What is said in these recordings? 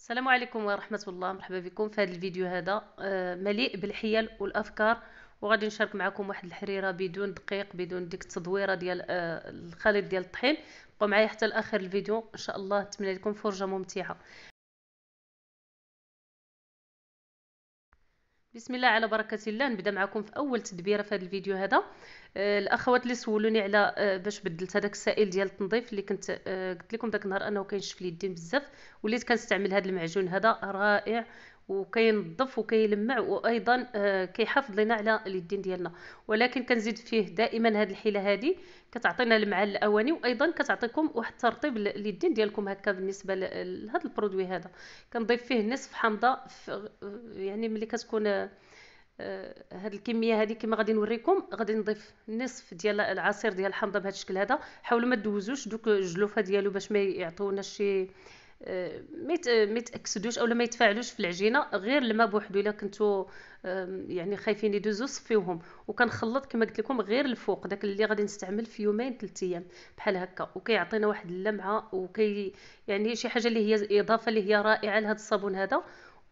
السلام عليكم ورحمة الله مرحبا بكم في هذا الفيديو هذا آه، مليء بالحيل والأفكار وغادي نشارك معكم واحد الحريرة بدون دقيق بدون ديك التدويرة ديال آه، الخليط ديال الطحين بقوا معايا حتى لاخر الفيديو ان شاء الله نتمنى لكم فرجة ممتعة بسم الله على بركه الله نبدا معكم في اول تدبيره في هذا الفيديو هذا آه، الاخوات اللي سولوني على آه، باش بدلت هذاك السائل ديال التنظيف اللي كنت آه، قلت لكم داك النهار انه كينشف لي اليدين بزاف وليت كنستعمل هذا المعجون هذا رائع وكينظف وكيلمع وايضا آه، كيحافظ لنا على اليدين ديالنا ولكن كنزيد فيه دائما هذه الحيله هذه كتعطينا المعال الاواني وايضا كتعطيكم واحد الترطيب لليدين ديالكم هكا بالنسبه لهذا البرودوي هذا كنضيف فيه نصف حامضه في يعني ملي كتكون هاد آه، الكميه هذه كما غادي نوريكم غادي نضيف نصف ديال العصير ديال الحامضه بهذا الشكل هذا حاولوا ما تدوزوش دوك الجلوفه ديالو باش ما يعطوناش شي آه، ما آه، تاكسدوش اولا ما يتفاعلوش في العجينه غير الماء بوحدو الا كنتو يعني خايفين يدوزو صفيوهم وكنخلط كما قلت لكم غير الفوق داك اللي غادي نستعمل في يومين ثلاث ايام بحال هكا وكيعطينا واحد اللمعه وكي يعني شي حاجه اللي هي اضافه اللي هي رائعه لهذا الصابون هذا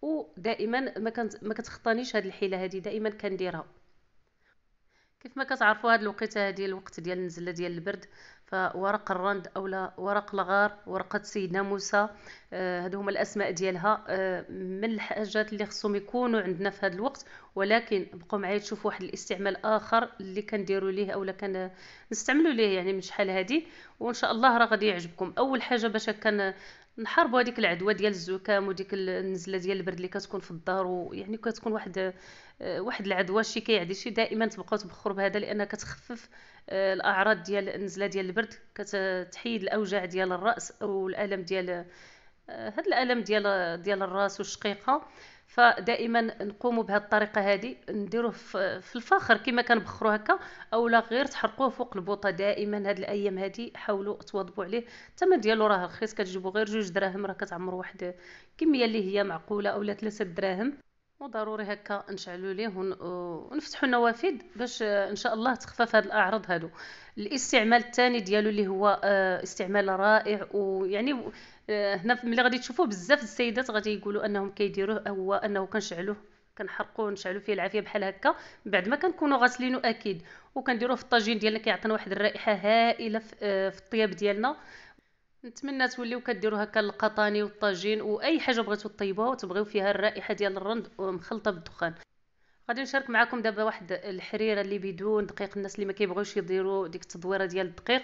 ودائما ما كنت ما كتخطانيش هذه الحيله هذه دائما كنديرها كيف ما كتعرفوا هذه الوقيته هذه الوقت ديال النزله ديال البرد فورق الرند او ورق الغار ورقه سيدنا موسى آه، هادو هما الاسماء ديالها آه، من الحاجات اللي خصهم يكونوا عندنا في هذا الوقت ولكن بقوا معايا تشوفوا واحد الاستعمال اخر اللي كنديروا ليه اولا كنستعملوا ليه يعني من شحال هذه وان شاء الله راه غادي يعجبكم اول حاجه باش كان نحاربوا هذيك العدوى ديال الزكام وديك النزله ديال البرد اللي كتكون في الدار ويعني كتكون واحد آه، واحد العدوى شي كيعدي شي دائما تبقاو تبخروا بهذا لانها كتخفف آه، الاعراض ديال النزله ديال البرد كتحيد الاوجاع ديال الراس والالم ديال آه، هاد الالم ديال ديال الراس والشقيقه فدائما نقوم بهذه الطريقه هذه نديروه في الفاخر كما كنبخرو هكا اولا غير تحرقوه فوق البوطه دائما هاد الايام هادي حاولوا تواظبوا عليه الثمن ديالو راه رخيص كتجيبو غير جوج دراهم راه كتعمروا واحد كميه اللي هي معقوله اولا ثلاثه دراهم وضروري هكا نشعلوا ليه ونفتحوا النوافذ باش ان شاء الله تخفف هاد الاعراض هادو الاستعمال الثاني ديالو اللي هو آه، استعمال رائع ويعني آه، هنا ملي غادي تشوفوه بزاف السيدات غادي يقولوا انهم كيديروه هو انه كنشعلوه كنحرقوه ونشعلو فيه العافيه بحال هكا بعد ما كنكونوا غاسلينو اكيد وكنديروه في الطاجين ديالنا كيعطينا واحد الرائحه هائله آه، في الطياب ديالنا نتمنى توليو كديروا هكا القطاني والطاجين واي حاجه بغيتو طيبوها وتبغيو فيها الرائحه ديال الرند مخلطه بالدخان غادي نشارك معكم دابا واحد الحريره اللي بدون دقيق الناس اللي ما كيبغيوش يديروا ديك التدويره ديال الدقيق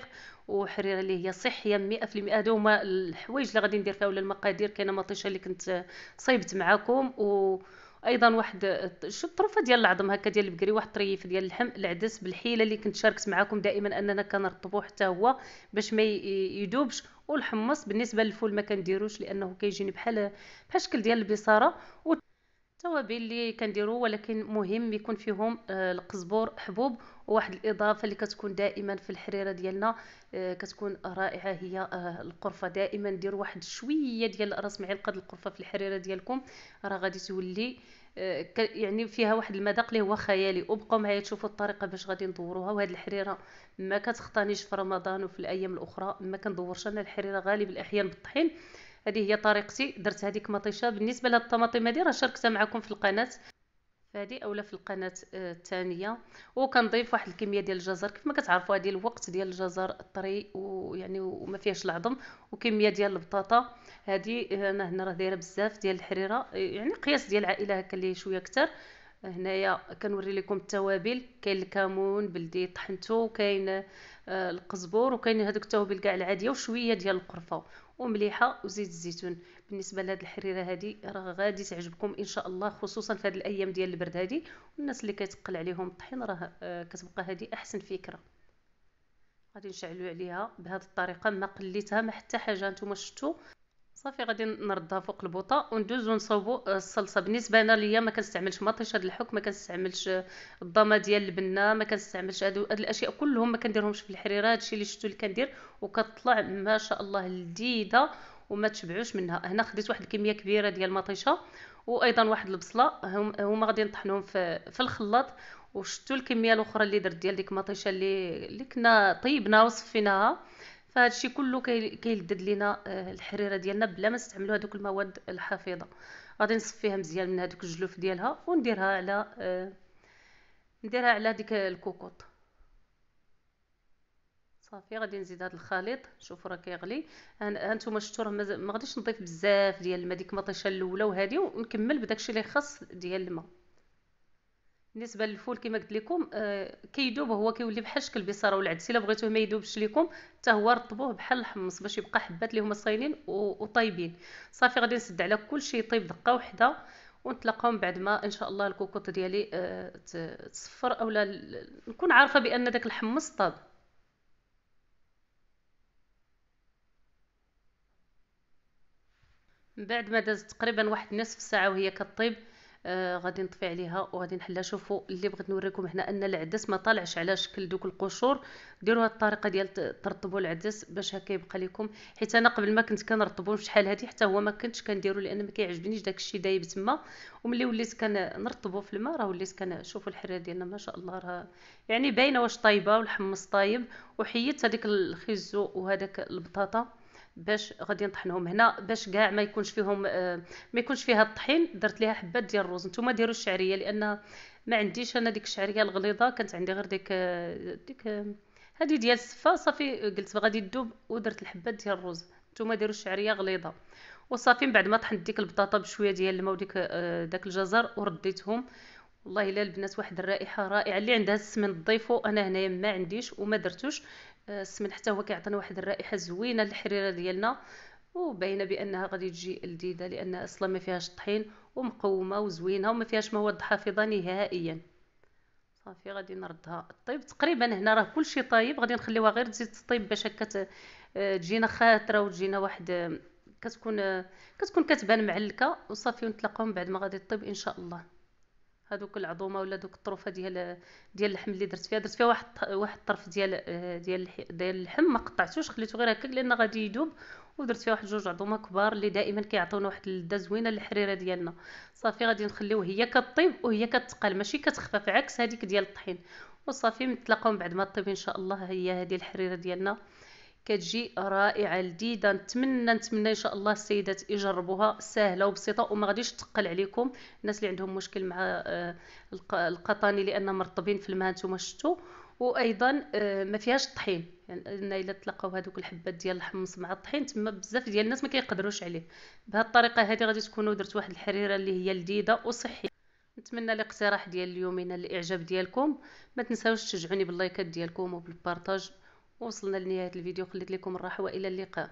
وحريره اللي هي صحيه 100% هادو هما الحوايج اللي غادي ندير فيها ولا المقادير كاينه مطيشه اللي كنت صايبت معكم و ايضا واحد شو ديال العظم هكا ديال البقري واحد طريف ديال اللحم العدس بالحيله اللي كنت شاركت معكم دائما اننا كنرطبوه حتى هو باش ما يدوبش والحمص بالنسبه للفول ما كنديروش لانه كيجيني بحال بحال شكل ديال البصاره التوابل اللي كنديرو ولكن مهم يكون فيهم آه، القزبر حبوب وواحد الاضافه اللي كتكون دائما في الحريره ديالنا آه، كتكون رائعه هي آه، القرفه دائما ديروا واحد شويه ديال راس معلقه القرفه في الحريره ديالكم راه غادي تولي يعني فيها واحد المذاق اللي هو خيالي وبقاو معايا تشوفوا الطريقه باش غادي ندوروها وهاد الحريره ما كتخطانيش في رمضان وفي الايام الاخرى ما كندورش انا الحريره غالب الاحيان بالطحين هذه هي طريقتي درت هذيك مطيشه بالنسبه لهاد الطماطم هذه راه شاركتها معكم في القناه فهذه اولا في القناه آه، الثانيه وكنضيف واحد الكميه ديال الجزر كيف ما كتعرفوا هذه الوقت ديال الجزر طري ويعني وما فيهش العظم وكميه ديال البطاطا هذه انا هنا راه دايره بزاف ديال الحريره آه، يعني قياس ديال العائله هكا اللي شويه كتر هنايا كنوري لكم التوابل كاين الكمون بلدي طحنته كاين آه، القزبور وكاين هذوك التوابل كاع العاديه وشويه ديال القرفه ومليحه وزيت الزيتون بالنسبه لهاد الحريره هادي راه غادي تعجبكم ان شاء الله خصوصا في هاد الايام ديال البرد هادي والناس اللي كتقل عليهم الطحين راه آه، كتبقى هادي احسن فكره غادي نشعلو عليها بهاد الطريقه ما قليتها ما حتى حاجه نتوما شفتوا صافي غادي نردها فوق البوطه وندوزو نصاوبو آه، الصلصه بالنسبه انا ليا ما كنستعملش مطيش هذا الحك ما كنستعملش آه، الضمه ديال البنه ما كنستعملش هادو هاد الاشياء كلهم ما كنديرهمش في الحريره هادشي اللي شفتو اللي كندير وكتطلع ما شاء الله لذيذه وما تشبعوش منها هنا خديت واحد الكميه كبيره ديال المطيشه وايضا واحد البصله هم هما غادي نطحنهم في, في الخلاط وشفتو الكميه الاخرى اللي درت ديال ديك المطيشه اللي اللي كنا طيبناها وصفيناها فهادشي كله كيلدد لينا آه، الحريره ديالنا بلا ما نستعملوا هذوك المواد الحافظه غادي نصفيها مزيان من هذوك الجلوف ديالها ونديرها على آه، نديرها على ديك الكوكوط صافي غادي نزيد هذا الخليط شوفوا راه كيغلي هانتوما شفتوا راه ما غاديش نضيف بزاف ديال الماء ديك المطيشه الاولى وهذه ونكمل بداكشي اللي خاص ديال الماء بالنسبه للفول كما قلت لكم آه كيدوب هو كيولي بحال شكل بصره والعدس الا بغيتوه ما يدوبش لكم حتى هو رطبوه بحال الحمص باش يبقى حبات اللي هما صاينين وطايبين صافي غادي نسد على كلشي يطيب دقه وحده ونتلاقاو من بعد ما ان شاء الله الكوكوط ديالي آه تصفر اولا نكون عارفه بان داك الحمص طاب من بعد ما دازت تقريبا واحد نصف ساعه وهي كطيب آه غادي نطفي عليها وغادي نحلها شوفوا اللي بغيت نوريكم هنا ان العدس ما طالعش على شكل دوك القشور ديروا هذه الطريقه ديال ترطبوا العدس باش هكا يبقى لكم حيت انا قبل ما كنت كنرطبو شحال هذه حتى هو ما كنتش كنديرو لان ما كيعجبنيش داك الشيء دايب تما وملي وليت كنرطبو في الماء راه وليت كنشوفوا الحرير ديالنا ما شاء الله راه يعني باينه واش طايبه والحمص طايب وحيدت هذيك الخيزو وهذاك البطاطا باش غادي نطحنهم هنا باش كاع ما يكونش فيهم آه، ما يكونش فيها الطحين درت ليها حبات ديال الرز نتوما ديروا الشعريه لان ما عنديش انا ديك الشعريه الغليظه كانت عندي غير ديك آه، ديك هذه آه، ديال السفه صافي قلت غادي تذوب ودرت الحبات ديال الرز نتوما ديروا الشعريه غليظه وصافي من بعد ما طحنت ديك البطاطا بشويه ديال الماء وديك داك الجزر ورديتهم والله الا البنات واحد الرائحه رائعه اللي عندها السمن ضيفو انا هنايا ما عنديش وما درتوش السمن حتى هو كيعطينا واحد الرائحه زوينه للحريره ديالنا وباينه بانها غادي تجي لذيذه لان اصلا ما فيهاش طحين ومقومه وزوينه وما فيهاش مواد حافظه نهائيا صافي غادي نردها طيب تقريبا هنا راه كلشي طايب غادي نخليوها غير تزيد تطيب باش هكا تجينا خاطره وتجينا واحد كتكون كتكون كتبان معلكه وصافي ونتلاقاو من بعد ما غادي تطيب ان شاء الله هذوك العظومه ولا دوك الطروفه ديال ديال اللحم اللي درت فيها درت فيها واحد واحد الطرف ديال ديال ديال اللحم ما قطعتوش خليته غير هكاك لان غادي يذوب ودرت فيها واحد جوج عظومه كبار اللي دائما كيعطيونا واحد اللذه زوينه للحريره ديالنا صافي غادي نخليوه هي كطيب وهي كتقال ماشي كتخفف عكس هذيك ديال الطحين وصافي نتلاقاو من بعد ما طيب ان شاء الله هي هذه الحريره ديالنا كتجي رائعه لذيذه نتمنى نتمنى ان شاء الله السيدات يجربوها سهله وبسيطه وما غاديش تقل عليكم الناس اللي عندهم مشكل مع آه، القطاني لان مرطبين في الماء نتوما شفتوا وايضا آه، ما فيهاش الطحين يعني الا تلقاو هذوك الحبات ديال الحمص مع الطحين تما بزاف ديال الناس ما كيقدروش عليه بهذه الطريقه هذه غادي تكونوا درت واحد الحريره اللي هي لذيذه وصحيه نتمنى الاقتراح ديال اليومين الاعجاب ديالكم ما تنساوش تشجعوني باللايكات ديالكم وبالبارطاج وصلنا لنهاية الفيديو خليت لكم الراحة وإلى اللقاء